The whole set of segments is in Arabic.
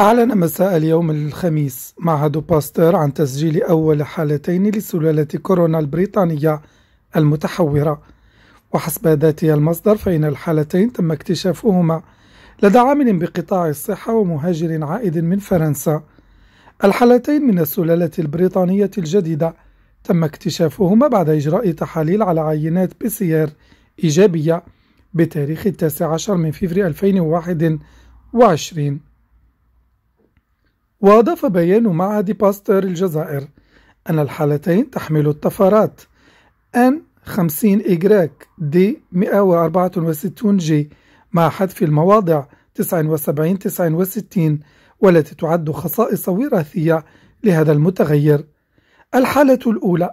أعلن مساء اليوم الخميس معهد باستر عن تسجيل أول حالتين لسلالة كورونا البريطانية المتحورة وحسب ذات المصدر فإن الحالتين تم اكتشافهما لدى عامل بقطاع الصحة ومهاجر عائد من فرنسا الحالتين من السلالة البريطانية الجديدة تم اكتشافهما بعد إجراء تحاليل على عينات بيسير إيجابية بتاريخ التاسع عشر من فبراير 2021 وأضاف بيان معهد باستر الجزائر أن الحالتين تحمل الطفرات n 50 إجراك d 164 جي مع حذف المواضع 79 69 والتي تعد خصائص وراثية لهذا المتغير الحالة الأولى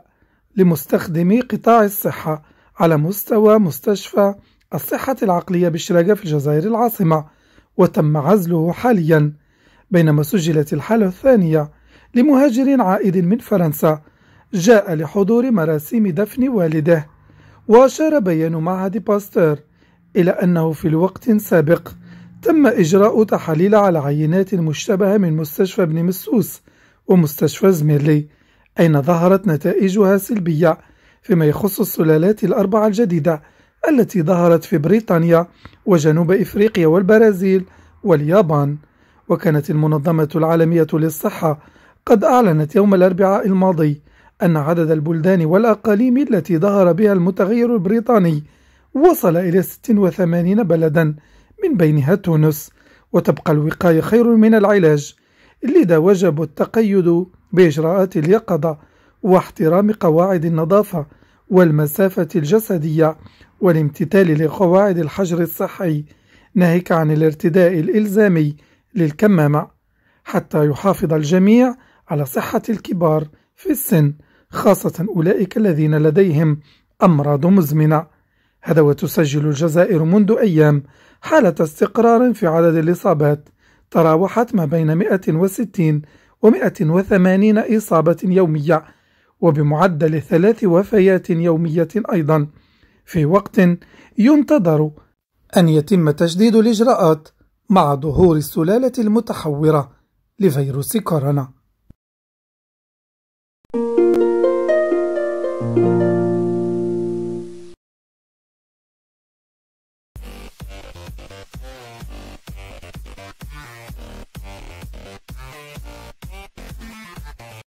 لمستخدمي قطاع الصحة على مستوى مستشفى الصحة العقلية بشراقة في الجزائر العاصمة وتم عزله حاليا بينما سجلت الحالة الثانية لمهاجر عائد من فرنسا جاء لحضور مراسيم دفن والده وأشار بيان معهد باستور إلى أنه في وقت سابق تم إجراء تحاليل على عينات مشتبهة من مستشفى ابن مسوس ومستشفى زميرلي أين ظهرت نتائجها سلبية فيما يخص السلالات الأربعة الجديدة التي ظهرت في بريطانيا وجنوب إفريقيا والبرازيل واليابان وكانت المنظمة العالمية للصحة قد أعلنت يوم الأربعاء الماضي أن عدد البلدان والأقاليم التي ظهر بها المتغير البريطاني وصل إلى 86 بلدا من بينها تونس وتبقى الوقاية خير من العلاج لذا وجب التقيد بإجراءات اليقظة واحترام قواعد النظافة والمسافة الجسدية والامتثال لقواعد الحجر الصحي ناهيك عن الارتداء الإلزامي للكمامة حتى يحافظ الجميع على صحة الكبار في السن خاصة أولئك الذين لديهم أمراض مزمنة هذا وتسجل الجزائر منذ أيام حالة استقرار في عدد الإصابات تراوحت ما بين 160 و 180 إصابة يومية وبمعدل ثلاث وفيات يومية أيضا في وقت ينتظر أن يتم تجديد الإجراءات مع ظهور السلالة المتحورة لفيروس كورونا